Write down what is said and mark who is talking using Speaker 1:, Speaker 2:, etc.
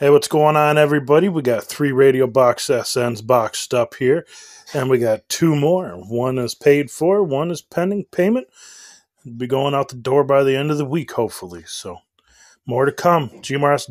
Speaker 1: Hey, what's going on, everybody? We got three Radio Box SNs boxed up here, and we got two more. One is paid for, one is pending payment. It'll be going out the door by the end of the week, hopefully. So, more to come. GMRS.